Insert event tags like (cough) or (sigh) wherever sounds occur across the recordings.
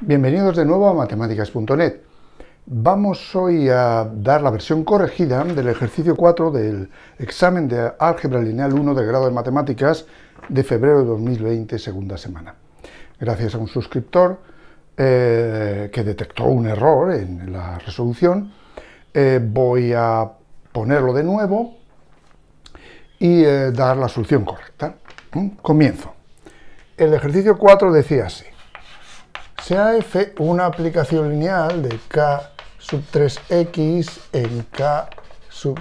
Bienvenidos de nuevo a matemáticas.net. Vamos hoy a dar la versión corregida del ejercicio 4 del examen de álgebra lineal 1 del grado de matemáticas de febrero de 2020, segunda semana. Gracias a un suscriptor eh, que detectó un error en la resolución, eh, voy a ponerlo de nuevo y eh, dar la solución correcta. ¿Mm? Comienzo. El ejercicio 4 decía así sea f una aplicación lineal de k sub 3x en k sub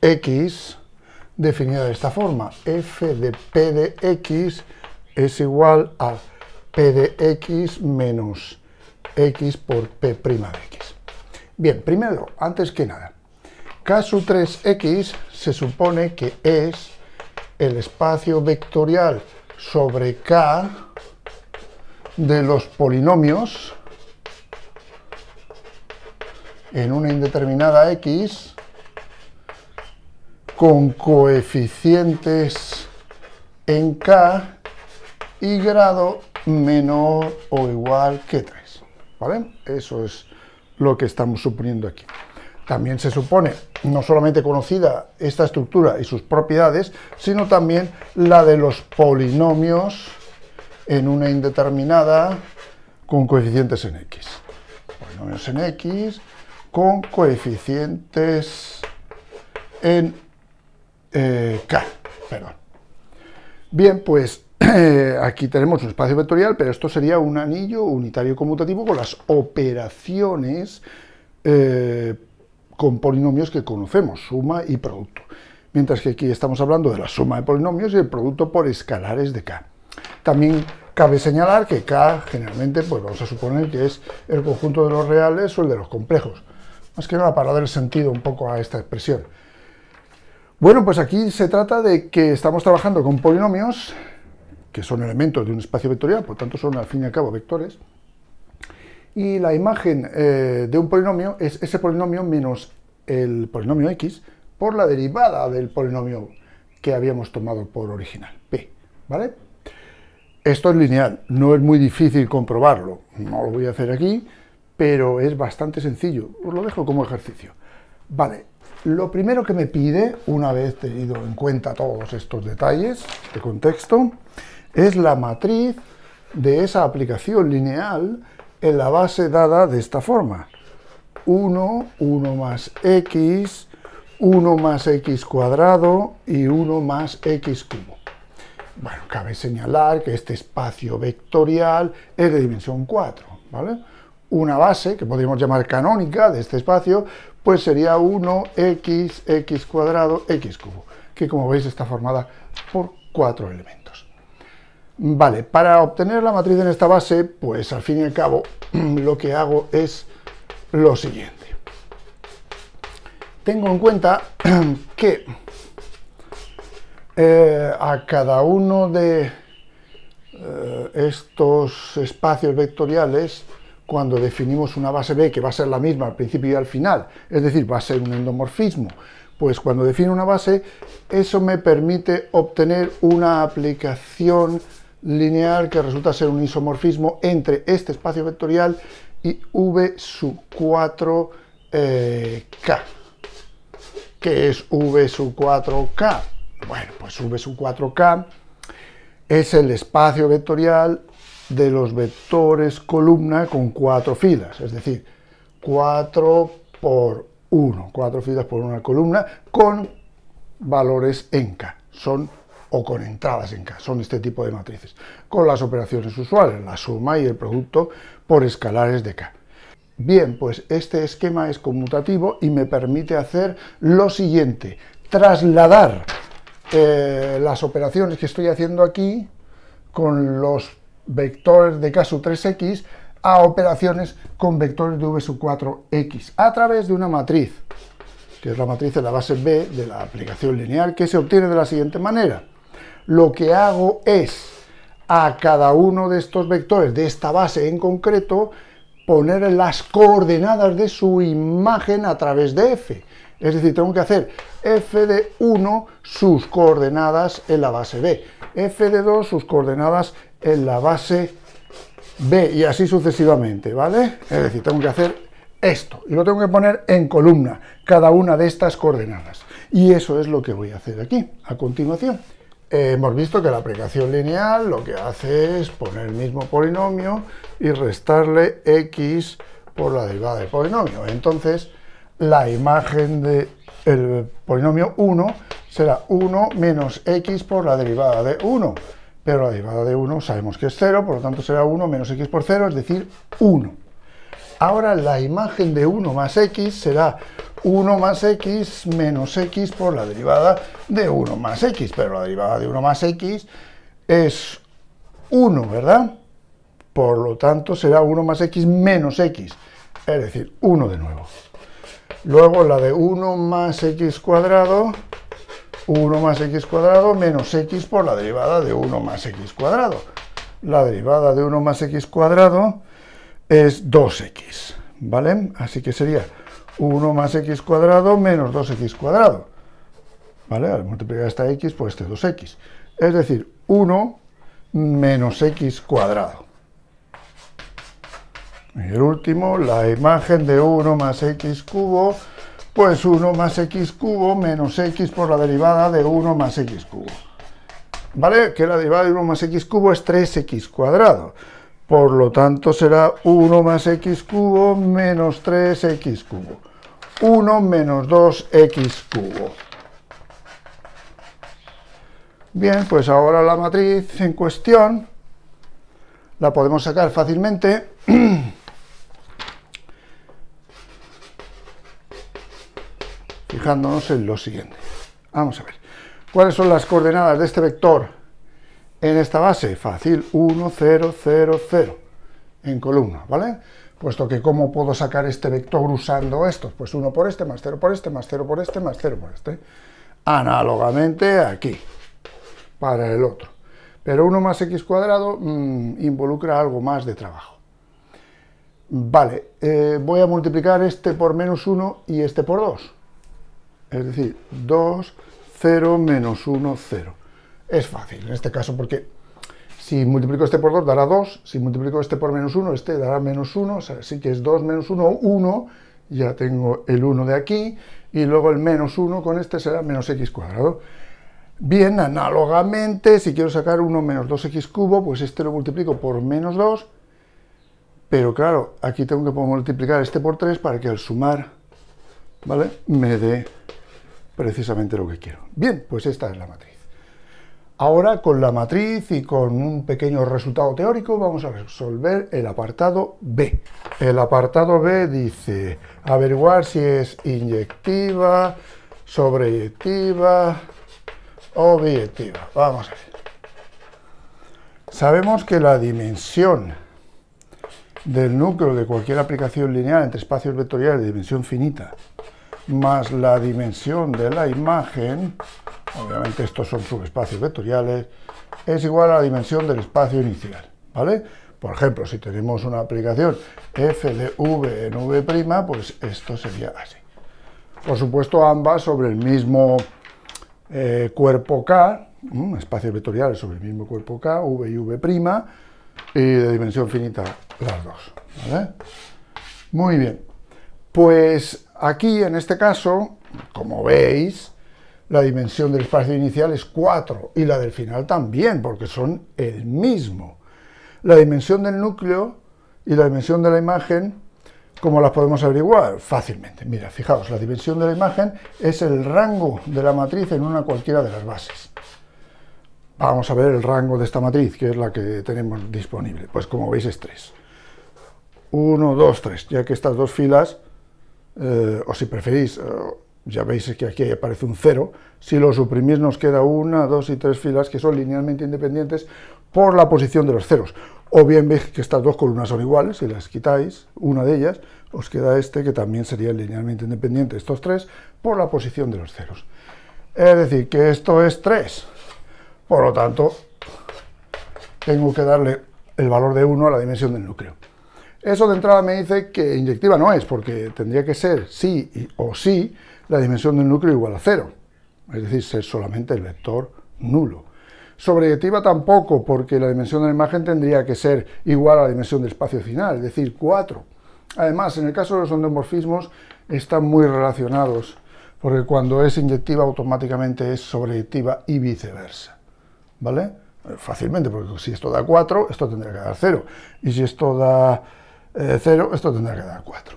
3x definida de esta forma. f de p de x es igual a p de x menos x por p' de x. Bien, primero, antes que nada, k sub 3x se supone que es el espacio vectorial sobre k de los polinomios en una indeterminada x con coeficientes en k y grado menor o igual que 3. ¿Vale? Eso es lo que estamos suponiendo aquí. También se supone no solamente conocida esta estructura y sus propiedades, sino también la de los polinomios en una indeterminada con coeficientes en x. Polinomios en x con coeficientes en eh, k. Bien, pues (clears throat) aquí tenemos un espacio vectorial, pero esto sería un anillo unitario conmutativo con las operaciones eh, con polinomios que conocemos, suma y producto. Mientras que aquí estamos hablando de la suma de polinomios y el producto por escalares de k. También cabe señalar que K generalmente, pues vamos a suponer que es el conjunto de los reales o el de los complejos. Más que nada para dar sentido un poco a esta expresión. Bueno, pues aquí se trata de que estamos trabajando con polinomios, que son elementos de un espacio vectorial, por tanto son al fin y al cabo vectores, y la imagen eh, de un polinomio es ese polinomio menos el polinomio x por la derivada del polinomio que habíamos tomado por original, p, ¿vale? Esto es lineal, no es muy difícil comprobarlo, no lo voy a hacer aquí, pero es bastante sencillo, os lo dejo como ejercicio. Vale, lo primero que me pide, una vez tenido en cuenta todos estos detalles de contexto, es la matriz de esa aplicación lineal en la base dada de esta forma. 1, 1 más x, 1 más x cuadrado y 1 más x cubo. Bueno, cabe señalar que este espacio vectorial es de dimensión 4, ¿vale? Una base, que podríamos llamar canónica de este espacio, pues sería 1x, x cuadrado, x cubo, que como veis está formada por cuatro elementos. Vale, para obtener la matriz en esta base, pues al fin y al cabo (clears throat) lo que hago es lo siguiente. Tengo en cuenta (clears throat) que eh, a cada uno de eh, estos espacios vectoriales cuando definimos una base B que va a ser la misma al principio y al final, es decir, va a ser un endomorfismo. Pues cuando defino una base, eso me permite obtener una aplicación lineal que resulta ser un isomorfismo entre este espacio vectorial y V sub 4K, eh, que es V sub 4K, bueno, pues sube su 4K. Es el espacio vectorial de los vectores columna con cuatro filas, es decir, 4 por 1, cuatro filas por una columna con valores en K, son o con entradas en K, son este tipo de matrices, con las operaciones usuales, la suma y el producto por escalares de K. Bien, pues este esquema es conmutativo y me permite hacer lo siguiente, trasladar eh, las operaciones que estoy haciendo aquí con los vectores de k 3x a operaciones con vectores de v sub 4x a través de una matriz, que es la matriz de la base B de la aplicación lineal, que se obtiene de la siguiente manera. Lo que hago es a cada uno de estos vectores, de esta base en concreto, poner las coordenadas de su imagen a través de f. Es decir, tengo que hacer f de 1 sus coordenadas en la base B, f de 2 sus coordenadas en la base B y así sucesivamente, ¿vale? Es decir, tengo que hacer esto y lo tengo que poner en columna, cada una de estas coordenadas. Y eso es lo que voy a hacer aquí, a continuación. hemos visto que la aplicación lineal lo que hace es poner el mismo polinomio y restarle x por la derivada del polinomio. Entonces, la imagen del polinomio 1 será 1 menos x por la derivada de 1. Pero la derivada de 1 sabemos que es 0, por lo tanto será 1 menos x por 0, es decir, 1. Ahora la imagen de 1 más x será 1 más x menos x por la derivada de 1 más x. Pero la derivada de 1 más x es 1, ¿verdad? Por lo tanto será 1 más x menos x. Es decir, 1 de nuevo. Luego la de 1 más x cuadrado, 1 más x cuadrado menos x por la derivada de 1 más x cuadrado. La derivada de 1 más x cuadrado es 2x, ¿vale? Así que sería 1 más x cuadrado menos 2x cuadrado. ¿Vale? Al multiplicar esta x por pues este 2x. Es decir, 1 menos x cuadrado. Y el último, la imagen de 1 más x cubo, pues 1 más x cubo menos x por la derivada de 1 más x cubo. ¿Vale? Que la derivada de 1 más x cubo es 3x cuadrado. Por lo tanto será 1 más x cubo menos 3x cubo. 1 menos 2x cubo. Bien, pues ahora la matriz en cuestión la podemos sacar fácilmente. (clears throat) fijándonos en lo siguiente. Vamos a ver. ¿Cuáles son las coordenadas de este vector en esta base? Fácil, 1, 0, 0, 0 en columna, ¿vale? Puesto que ¿cómo puedo sacar este vector usando estos? Pues 1 por este, más 0 por este, más 0 por este, más 0 por este. Análogamente aquí, para el otro. Pero 1 más x cuadrado mm, involucra algo más de trabajo. Vale, eh, voy a multiplicar este por menos 1 y este por 2 es decir, 2, 0, menos 1, 0. Es fácil en este caso porque si multiplico este por 2 dará 2, si multiplico este por menos 1, este dará menos 1, o sea, así que es 2 menos 1, 1, ya tengo el 1 de aquí, y luego el menos 1 con este será menos x cuadrado. Bien, análogamente, si quiero sacar 1 menos 2x cubo, pues este lo multiplico por menos 2, pero claro, aquí tengo que multiplicar este por 3 para que al sumar, ¿vale?, me dé precisamente lo que quiero. Bien, pues esta es la matriz. Ahora con la matriz y con un pequeño resultado teórico vamos a resolver el apartado B. El apartado B dice averiguar si es inyectiva, sobreyectiva o biyectiva. Vamos a ver. Sabemos que la dimensión del núcleo de cualquier aplicación lineal entre espacios vectoriales de dimensión finita más la dimensión de la imagen, obviamente estos son subespacios vectoriales, es igual a la dimensión del espacio inicial, ¿vale? Por ejemplo, si tenemos una aplicación f de v en v', pues esto sería así. Por supuesto, ambas sobre el mismo eh, cuerpo K, espacios vectoriales sobre el mismo cuerpo K, v y v', y de dimensión finita las dos, ¿vale? Muy bien, pues Aquí, en este caso, como veis, la dimensión del espacio inicial es 4 y la del final también, porque son el mismo. La dimensión del núcleo y la dimensión de la imagen, ¿cómo las podemos averiguar? Fácilmente. Mira, fijaos, la dimensión de la imagen es el rango de la matriz en una cualquiera de las bases. Vamos a ver el rango de esta matriz, que es la que tenemos disponible. Pues como veis es 3. 1, 2, 3, ya que estas dos filas eh, o si preferís, eh, ya veis que aquí aparece un cero. si lo suprimís nos queda una, dos y tres filas que son linealmente independientes por la posición de los ceros. O bien veis que estas dos columnas son iguales, si las quitáis, una de ellas, os queda este que también sería linealmente independiente, estos tres, por la posición de los ceros. Es decir, que esto es 3, por lo tanto, tengo que darle el valor de 1 a la dimensión del núcleo. Eso de entrada me dice que inyectiva no es, porque tendría que ser sí o sí la dimensión del núcleo igual a cero, es decir, ser solamente el vector nulo. Sobreyectiva tampoco, porque la dimensión de la imagen tendría que ser igual a la dimensión del espacio final, es decir, 4. Además, en el caso de los endomorfismos, están muy relacionados, porque cuando es inyectiva automáticamente es sobreyectiva y viceversa. ¿Vale? Fácilmente, porque si esto da 4, esto tendría que dar 0. Y si esto da eh, 0, esto tendrá que dar 4.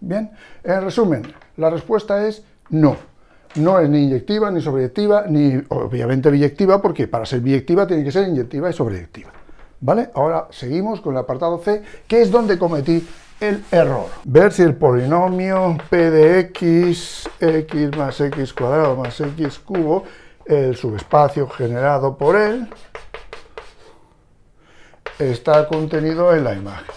Bien, en resumen, la respuesta es no. No es ni inyectiva, ni sobreyectiva, ni obviamente biyectiva, porque para ser biyectiva tiene que ser inyectiva y sobreyectiva. ¿Vale? Ahora seguimos con el apartado C, que es donde cometí el error. Ver si el polinomio p de x, x más x cuadrado más x cubo, el subespacio generado por él, está contenido en la imagen.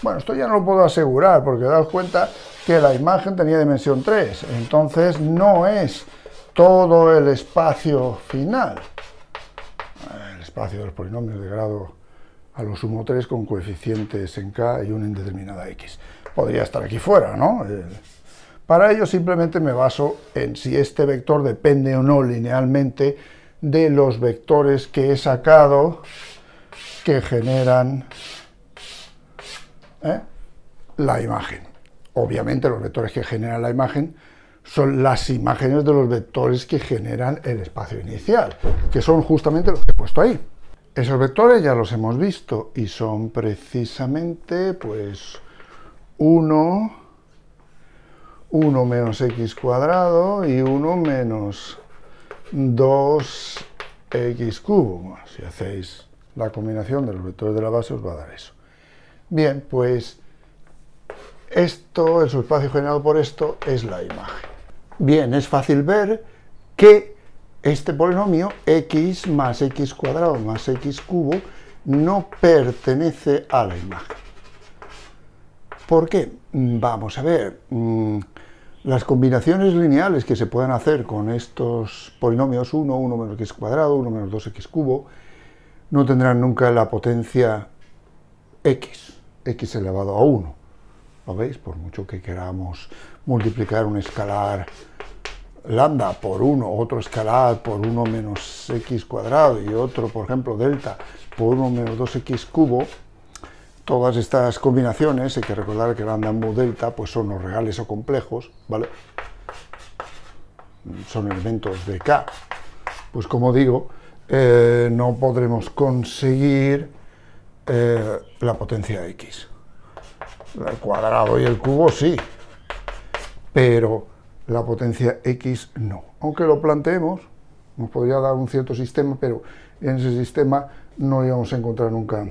Bueno, esto ya no lo puedo asegurar porque daos cuenta que la imagen tenía dimensión 3, entonces no es todo el espacio final. El espacio de los polinomios de grado a lo sumo 3 con coeficientes en k y una indeterminada x. Podría estar aquí fuera, ¿no? Para ello simplemente me baso en si este vector depende o no linealmente de los vectores que he sacado que generan ¿eh? la imagen. Obviamente los vectores que generan la imagen son las imágenes de los vectores que generan el espacio inicial, que son justamente los que he puesto ahí. Esos vectores ya los hemos visto y son precisamente pues 1, 1 menos x cuadrado y 1 menos 2x cubo. si hacéis la combinación de los vectores de la base os va a dar eso. Bien, pues esto, el espacio generado por esto, es la imagen. Bien, es fácil ver que este polinomio x más x cuadrado más x cubo no pertenece a la imagen. ¿Por qué? Vamos a ver, mm, las combinaciones lineales que se puedan hacer con estos polinomios 1, 1 menos x cuadrado, 1 menos 2x cubo, no tendrán nunca la potencia x x elevado a 1. ¿Lo veis? Por mucho que queramos multiplicar un escalar lambda por 1, otro escalar por 1 menos x cuadrado y otro, por ejemplo, delta por 1 menos 2x cubo, todas estas combinaciones, hay que recordar que lambda mu delta pues son los reales o complejos, ¿vale? Son elementos de K. Pues como digo, eh, no podremos conseguir eh, la potencia x. El cuadrado y el cubo sí, pero la potencia x no. Aunque lo planteemos, nos podría dar un cierto sistema, pero en ese sistema no íbamos a encontrar nunca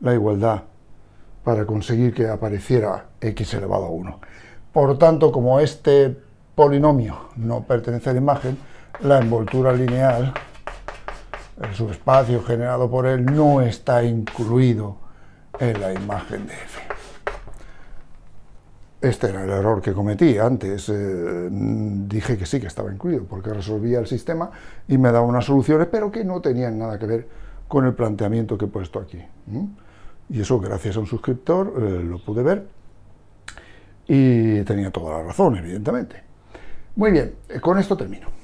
la igualdad para conseguir que apareciera x elevado a 1. Por tanto, como este polinomio no pertenece a la imagen, la envoltura lineal el subespacio generado por él no está incluido en la imagen de f. Este era el error que cometí antes. Eh, dije que sí que estaba incluido, porque resolvía el sistema y me daba unas soluciones, pero que no tenían nada que ver con el planteamiento que he puesto aquí. Y eso, gracias a un suscriptor, eh, lo pude ver. Y tenía toda la razón, evidentemente. Muy bien, eh, con esto termino.